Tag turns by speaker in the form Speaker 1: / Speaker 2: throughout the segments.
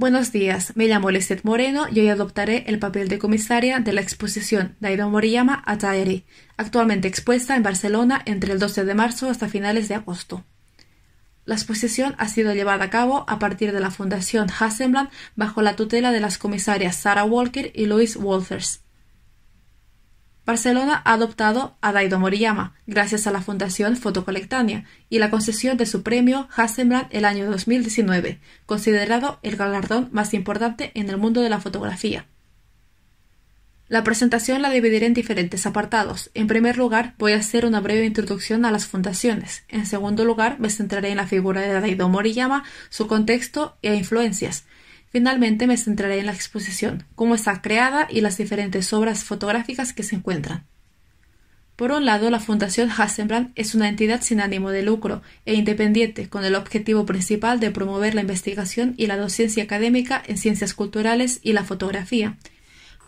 Speaker 1: Buenos días, me llamo Lisette Moreno y hoy adoptaré el papel de comisaria de la exposición Daido Moriyama a actualmente expuesta en Barcelona entre el 12 de marzo hasta finales de agosto. La exposición ha sido llevada a cabo a partir de la Fundación Hasselblad bajo la tutela de las comisarias Sarah Walker y Louise Walters. Barcelona ha adoptado a Daido Moriyama gracias a la Fundación Fotocolectánea y la concesión de su premio Hasselblad el año 2019, considerado el galardón más importante en el mundo de la fotografía. La presentación la dividiré en diferentes apartados. En primer lugar, voy a hacer una breve introducción a las fundaciones. En segundo lugar, me centraré en la figura de Daido Moriyama, su contexto e influencias. Finalmente me centraré en la exposición, cómo está creada y las diferentes obras fotográficas que se encuentran. Por un lado, la Fundación Hasenbrand es una entidad sin ánimo de lucro e independiente, con el objetivo principal de promover la investigación y la docencia académica en ciencias culturales y la fotografía.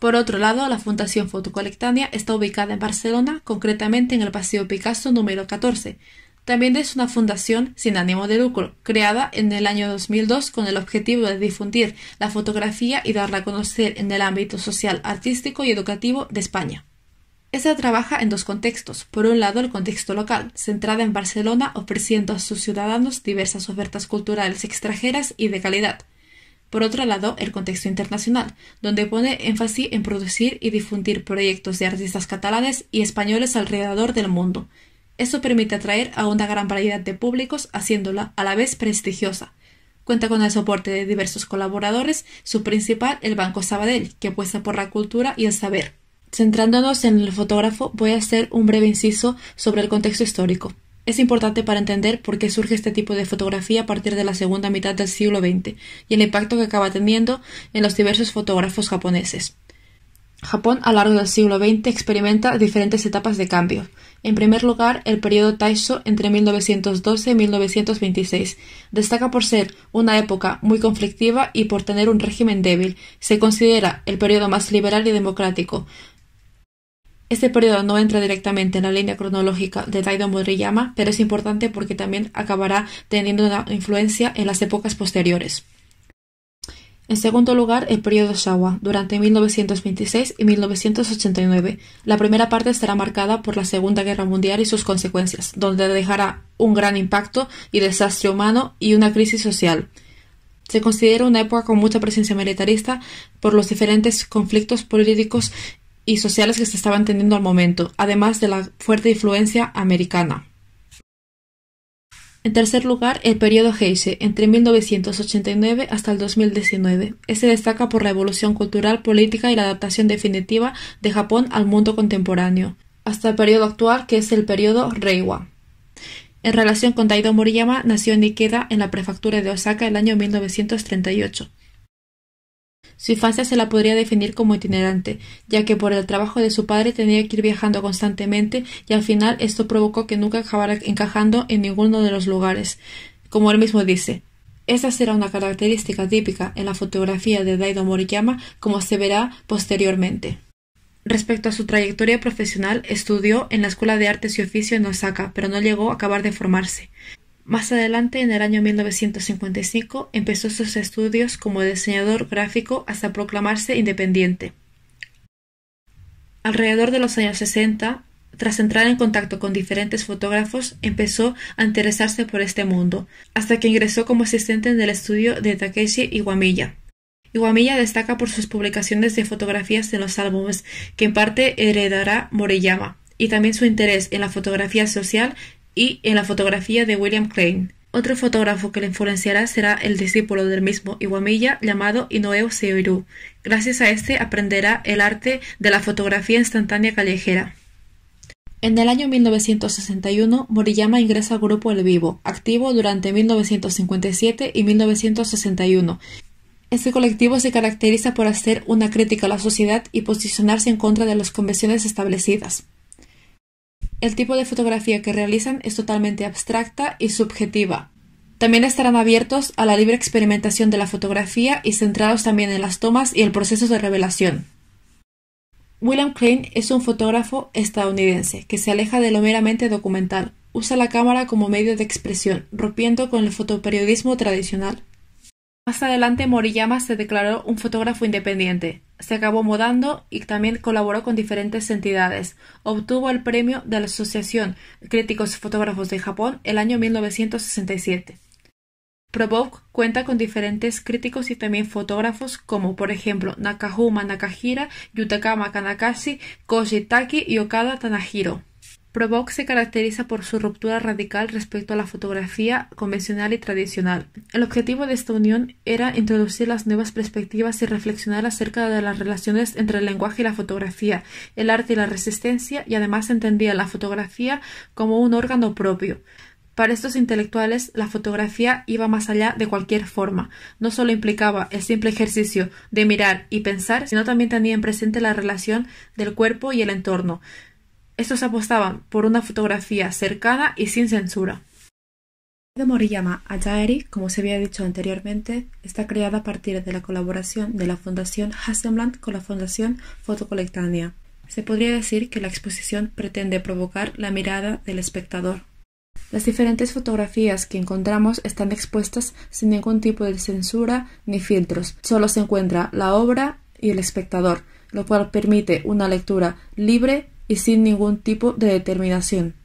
Speaker 1: Por otro lado, la Fundación Fotocolectánea está ubicada en Barcelona, concretamente en el Paseo Picasso número 14, también es una fundación sin ánimo de lucro, creada en el año 2002 con el objetivo de difundir la fotografía y darla a conocer en el ámbito social, artístico y educativo de España. Esta trabaja en dos contextos. Por un lado, el contexto local, centrada en Barcelona, ofreciendo a sus ciudadanos diversas ofertas culturales extranjeras y de calidad. Por otro lado, el contexto internacional, donde pone énfasis en producir y difundir proyectos de artistas catalanes y españoles alrededor del mundo, eso permite atraer a una gran variedad de públicos, haciéndola a la vez prestigiosa. Cuenta con el soporte de diversos colaboradores, su principal el Banco Sabadell, que apuesta por la cultura y el saber. Centrándonos en el fotógrafo, voy a hacer un breve inciso sobre el contexto histórico. Es importante para entender por qué surge este tipo de fotografía a partir de la segunda mitad del siglo XX y el impacto que acaba teniendo en los diversos fotógrafos japoneses. Japón a lo largo del siglo XX experimenta diferentes etapas de cambio. En primer lugar, el periodo Taisho entre 1912 y 1926 destaca por ser una época muy conflictiva y por tener un régimen débil. Se considera el periodo más liberal y democrático. Este periodo no entra directamente en la línea cronológica de Taido Moriyama, pero es importante porque también acabará teniendo una influencia en las épocas posteriores. En segundo lugar, el periodo Showa, durante 1926 y 1989. La primera parte estará marcada por la Segunda Guerra Mundial y sus consecuencias, donde dejará un gran impacto y desastre humano y una crisis social. Se considera una época con mucha presencia militarista por los diferentes conflictos políticos y sociales que se estaban teniendo al momento, además de la fuerte influencia americana. En tercer lugar, el periodo Heise, entre 1989 hasta el 2019. Este destaca por la evolución cultural, política y la adaptación definitiva de Japón al mundo contemporáneo, hasta el periodo actual, que es el periodo Reiwa. En relación con Taido Moriyama, nació en Ikeda, en la prefectura de Osaka, el año 1938. Su infancia se la podría definir como itinerante, ya que por el trabajo de su padre tenía que ir viajando constantemente y al final esto provocó que nunca acabara encajando en ninguno de los lugares. Como él mismo dice, Esa será una característica típica en la fotografía de Daido Moriyama, como se verá posteriormente. Respecto a su trayectoria profesional, estudió en la Escuela de Artes y Oficio en Osaka, pero no llegó a acabar de formarse. Más adelante, en el año 1955, empezó sus estudios como diseñador gráfico hasta proclamarse independiente. Alrededor de los años 60, tras entrar en contacto con diferentes fotógrafos, empezó a interesarse por este mundo, hasta que ingresó como asistente en el estudio de Takeshi Iwamiya. Iwamiya destaca por sus publicaciones de fotografías en los álbumes que en parte heredará Moriyama, y también su interés en la fotografía social y en la fotografía de William Klein. Otro fotógrafo que le influenciará será el discípulo del mismo Iwamilla, llamado Inoue Seiru. Gracias a este aprenderá el arte de la fotografía instantánea callejera. En el año 1961, Moriyama ingresa al grupo El Vivo, activo durante 1957 y 1961. Este colectivo se caracteriza por hacer una crítica a la sociedad y posicionarse en contra de las convenciones establecidas el tipo de fotografía que realizan es totalmente abstracta y subjetiva. También estarán abiertos a la libre experimentación de la fotografía y centrados también en las tomas y el proceso de revelación. William Klein es un fotógrafo estadounidense que se aleja de lo meramente documental. Usa la cámara como medio de expresión, rompiendo con el fotoperiodismo tradicional. Más adelante Moriyama se declaró un fotógrafo independiente, se acabó mudando y también colaboró con diferentes entidades. Obtuvo el premio de la Asociación Críticos Fotógrafos de Japón el año 1967. Provoke cuenta con diferentes críticos y también fotógrafos como por ejemplo Nakahuma Nakahira, Yutakama Kanakashi, Koji Taki y Okada Tanahiro. Provox se caracteriza por su ruptura radical respecto a la fotografía convencional y tradicional. El objetivo de esta unión era introducir las nuevas perspectivas y reflexionar acerca de las relaciones entre el lenguaje y la fotografía, el arte y la resistencia, y además entendía la fotografía como un órgano propio. Para estos intelectuales, la fotografía iba más allá de cualquier forma. No solo implicaba el simple ejercicio de mirar y pensar, sino también tenía en presente la relación del cuerpo y el entorno. Estos apostaban por una fotografía cercana y sin censura. De Moriyama a como se había dicho anteriormente, está creada a partir de la colaboración de la Fundación Hasselblad con la Fundación Fotocolectania. Se podría decir que la exposición pretende provocar la mirada del espectador. Las diferentes fotografías que encontramos están expuestas sin ningún tipo de censura ni filtros. Solo se encuentra la obra y el espectador, lo cual permite una lectura libre y sin ningún tipo de determinación.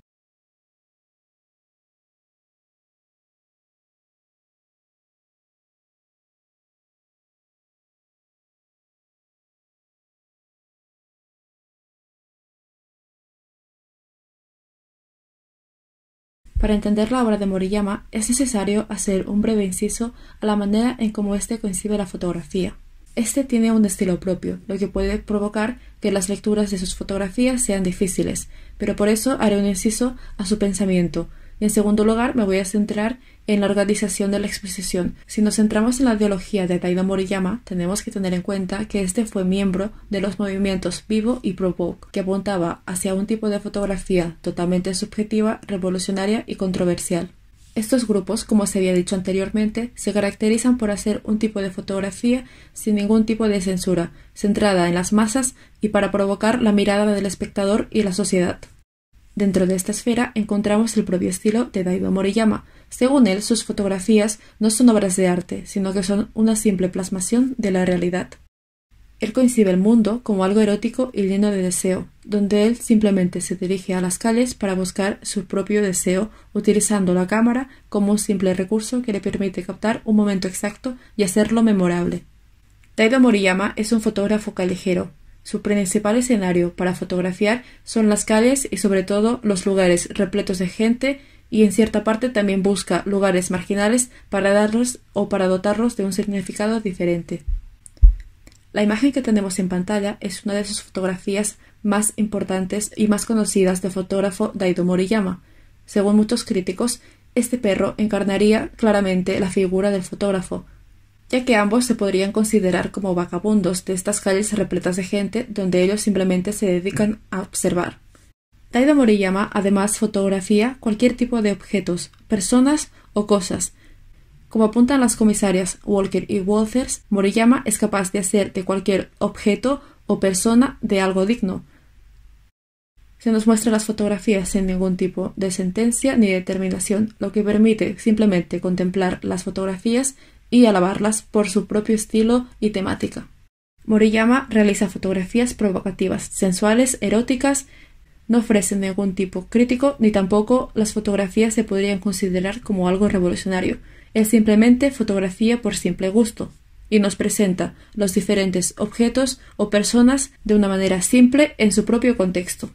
Speaker 1: Para entender la obra de Moriyama es necesario hacer un breve inciso a la manera en cómo éste concibe la fotografía. Este tiene un estilo propio, lo que puede provocar que las lecturas de sus fotografías sean difíciles, pero por eso haré un inciso a su pensamiento. En segundo lugar, me voy a centrar en la organización de la exposición. Si nos centramos en la ideología de Taida Moriyama, tenemos que tener en cuenta que este fue miembro de los movimientos Vivo y Provoke, que apuntaba hacia un tipo de fotografía totalmente subjetiva, revolucionaria y controversial. Estos grupos, como se había dicho anteriormente, se caracterizan por hacer un tipo de fotografía sin ningún tipo de censura, centrada en las masas y para provocar la mirada del espectador y la sociedad. Dentro de esta esfera encontramos el propio estilo de Daido Moriyama. Según él, sus fotografías no son obras de arte, sino que son una simple plasmación de la realidad. Él concibe el mundo como algo erótico y lleno de deseo, donde él simplemente se dirige a las calles para buscar su propio deseo, utilizando la cámara como un simple recurso que le permite captar un momento exacto y hacerlo memorable. Taido Moriyama es un fotógrafo callejero. Su principal escenario para fotografiar son las calles y sobre todo los lugares repletos de gente y en cierta parte también busca lugares marginales para darlos o para dotarlos de un significado diferente. La imagen que tenemos en pantalla es una de sus fotografías más importantes y más conocidas del fotógrafo Daido Moriyama. Según muchos críticos, este perro encarnaría claramente la figura del fotógrafo, ya que ambos se podrían considerar como vagabundos de estas calles repletas de gente donde ellos simplemente se dedican a observar. Daido Moriyama además fotografía cualquier tipo de objetos, personas o cosas, como apuntan las comisarias Walker y Walters, Moriyama es capaz de hacer de cualquier objeto o persona de algo digno. Se nos muestran las fotografías sin ningún tipo de sentencia ni determinación, lo que permite simplemente contemplar las fotografías y alabarlas por su propio estilo y temática. Moriyama realiza fotografías provocativas, sensuales, eróticas, no ofrecen ningún tipo crítico, ni tampoco las fotografías se podrían considerar como algo revolucionario, es simplemente fotografía por simple gusto, y nos presenta los diferentes objetos o personas de una manera simple en su propio contexto.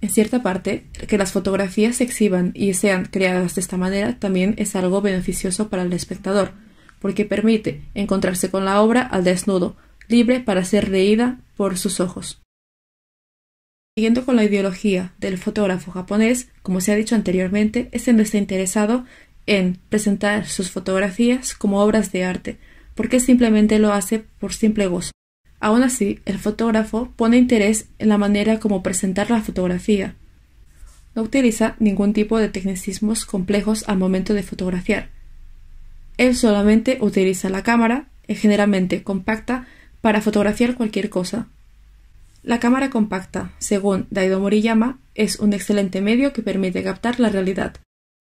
Speaker 1: En cierta parte, que las fotografías se exhiban y sean creadas de esta manera también es algo beneficioso para el espectador, porque permite encontrarse con la obra al desnudo, libre para ser leída por sus ojos. Siguiendo con la ideología del fotógrafo japonés, como se ha dicho anteriormente, es este el está interesado en presentar sus fotografías como obras de arte, porque simplemente lo hace por simple gozo. Aun así, el fotógrafo pone interés en la manera como presentar la fotografía. No utiliza ningún tipo de tecnicismos complejos al momento de fotografiar. Él solamente utiliza la cámara, generalmente compacta, para fotografiar cualquier cosa, la cámara compacta, según Daido Moriyama, es un excelente medio que permite captar la realidad.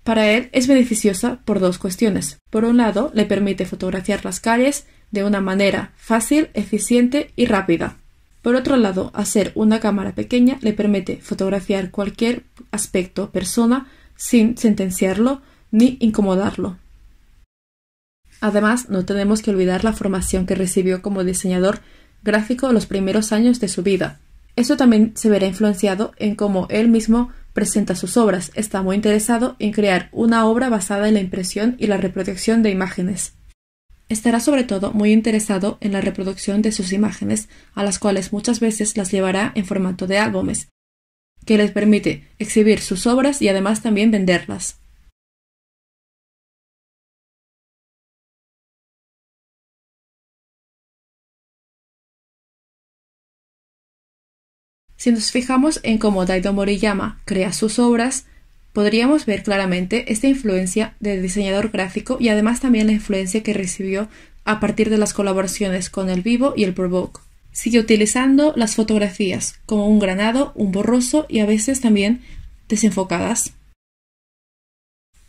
Speaker 1: Para él es beneficiosa por dos cuestiones. Por un lado, le permite fotografiar las calles de una manera fácil, eficiente y rápida. Por otro lado, hacer una cámara pequeña le permite fotografiar cualquier aspecto, persona, sin sentenciarlo ni incomodarlo. Además, no tenemos que olvidar la formación que recibió como diseñador gráfico los primeros años de su vida. Eso también se verá influenciado en cómo él mismo presenta sus obras. Está muy interesado en crear una obra basada en la impresión y la reproducción de imágenes. Estará sobre todo muy interesado en la reproducción de sus imágenes, a las cuales muchas veces las llevará en formato de álbumes, que les permite exhibir sus obras y además también venderlas. Si nos fijamos en cómo Daido Moriyama crea sus obras, podríamos ver claramente esta influencia del diseñador gráfico y además también la influencia que recibió a partir de las colaboraciones con el vivo y el provoke. Sigue utilizando las fotografías como un granado, un borroso y a veces también desenfocadas.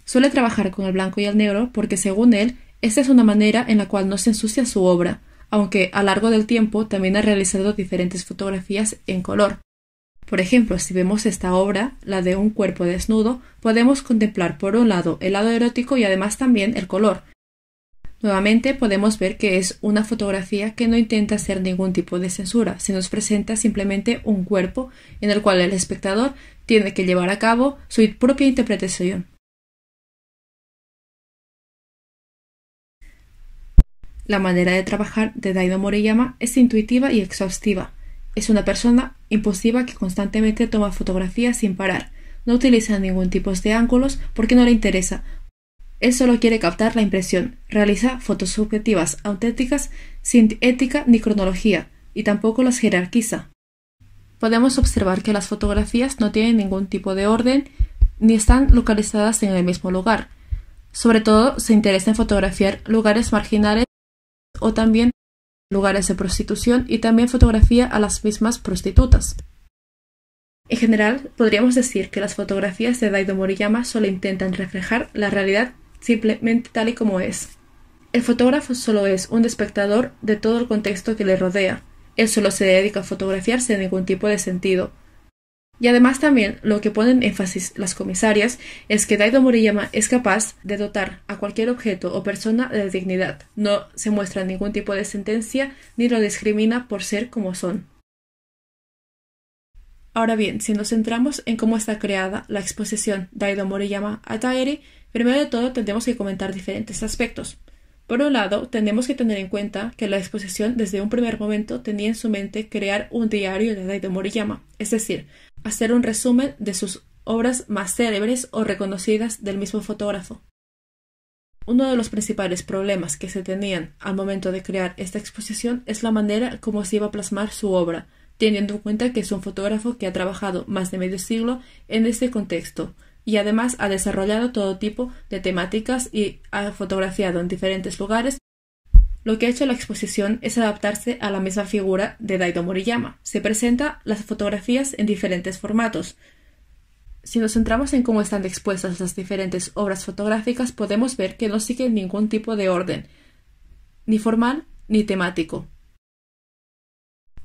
Speaker 1: Suele trabajar con el blanco y el negro porque según él, esta es una manera en la cual no se ensucia su obra, aunque a lo largo del tiempo también ha realizado diferentes fotografías en color. Por ejemplo, si vemos esta obra, la de un cuerpo desnudo, podemos contemplar por un lado el lado erótico y además también el color. Nuevamente podemos ver que es una fotografía que no intenta hacer ningún tipo de censura, se nos presenta simplemente un cuerpo en el cual el espectador tiene que llevar a cabo su propia interpretación. La manera de trabajar de Daido Moriyama es intuitiva y exhaustiva. Es una persona impulsiva que constantemente toma fotografías sin parar. No utiliza ningún tipo de ángulos porque no le interesa. Él solo quiere captar la impresión. Realiza fotos subjetivas, auténticas, sin ética ni cronología, y tampoco las jerarquiza. Podemos observar que las fotografías no tienen ningún tipo de orden ni están localizadas en el mismo lugar. Sobre todo se interesa en fotografiar lugares marginales o también lugares de prostitución y también fotografía a las mismas prostitutas. En general, podríamos decir que las fotografías de Daido Moriyama solo intentan reflejar la realidad simplemente tal y como es. El fotógrafo solo es un espectador de todo el contexto que le rodea. Él solo se dedica a fotografiarse en ningún tipo de sentido, y además también lo que ponen énfasis las comisarias es que Daido Moriyama es capaz de dotar a cualquier objeto o persona de dignidad. No se muestra ningún tipo de sentencia ni lo discrimina por ser como son. Ahora bien, si nos centramos en cómo está creada la exposición Daido Moriyama a Taeri, primero de todo tendremos que comentar diferentes aspectos. Por un lado, tenemos que tener en cuenta que la exposición desde un primer momento tenía en su mente crear un diario de Daido Moriyama, es decir, hacer un resumen de sus obras más célebres o reconocidas del mismo fotógrafo. Uno de los principales problemas que se tenían al momento de crear esta exposición es la manera como se iba a plasmar su obra, teniendo en cuenta que es un fotógrafo que ha trabajado más de medio siglo en este contexto, y además ha desarrollado todo tipo de temáticas y ha fotografiado en diferentes lugares. Lo que ha hecho la exposición es adaptarse a la misma figura de Daido Moriyama. Se presentan las fotografías en diferentes formatos. Si nos centramos en cómo están expuestas las diferentes obras fotográficas, podemos ver que no siguen ningún tipo de orden, ni formal ni temático.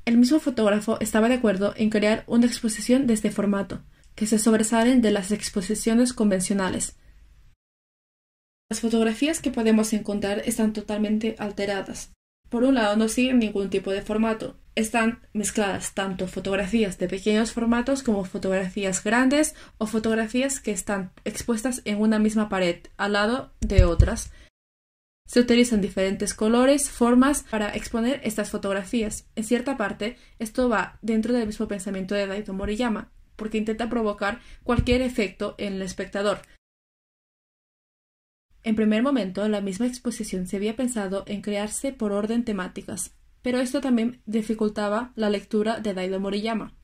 Speaker 1: El mismo fotógrafo estaba de acuerdo en crear una exposición de este formato que se sobresalen de las exposiciones convencionales. Las fotografías que podemos encontrar están totalmente alteradas. Por un lado, no siguen ningún tipo de formato. Están mezcladas tanto fotografías de pequeños formatos como fotografías grandes o fotografías que están expuestas en una misma pared al lado de otras. Se utilizan diferentes colores, formas para exponer estas fotografías. En cierta parte, esto va dentro del mismo pensamiento de Daito Moriyama, porque intenta provocar cualquier efecto en el espectador. En primer momento, la misma exposición se había pensado en crearse por orden temáticas, pero esto también dificultaba la lectura de Daido Moriyama.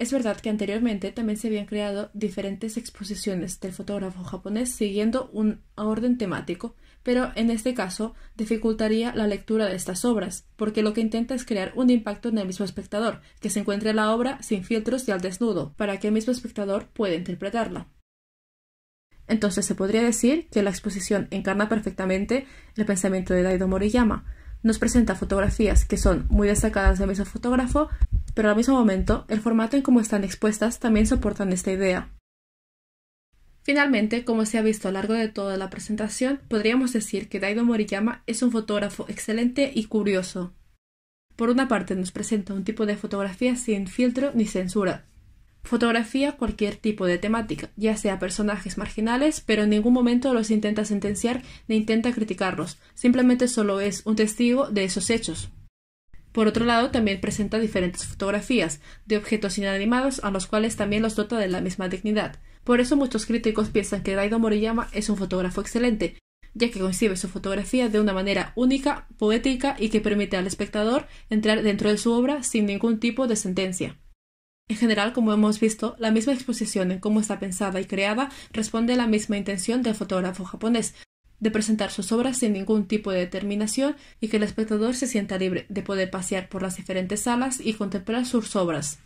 Speaker 1: Es verdad que anteriormente también se habían creado diferentes exposiciones del fotógrafo japonés siguiendo un orden temático, pero en este caso dificultaría la lectura de estas obras, porque lo que intenta es crear un impacto en el mismo espectador, que se encuentre la obra sin filtros y al desnudo, para que el mismo espectador pueda interpretarla. Entonces se podría decir que la exposición encarna perfectamente el pensamiento de Daido Moriyama. Nos presenta fotografías que son muy destacadas del mismo fotógrafo, pero al mismo momento el formato en cómo están expuestas también soportan esta idea. Finalmente, como se ha visto a lo largo de toda la presentación, podríamos decir que Daido Moriyama es un fotógrafo excelente y curioso. Por una parte, nos presenta un tipo de fotografía sin filtro ni censura. Fotografía cualquier tipo de temática, ya sea personajes marginales, pero en ningún momento los intenta sentenciar ni intenta criticarlos, simplemente solo es un testigo de esos hechos. Por otro lado, también presenta diferentes fotografías de objetos inanimados a los cuales también los dota de la misma dignidad. Por eso muchos críticos piensan que Daido Moriyama es un fotógrafo excelente, ya que concibe su fotografía de una manera única, poética y que permite al espectador entrar dentro de su obra sin ningún tipo de sentencia. En general, como hemos visto, la misma exposición en cómo está pensada y creada responde a la misma intención del fotógrafo japonés, de presentar sus obras sin ningún tipo de determinación y que el espectador se sienta libre de poder pasear por las diferentes salas y contemplar sus obras.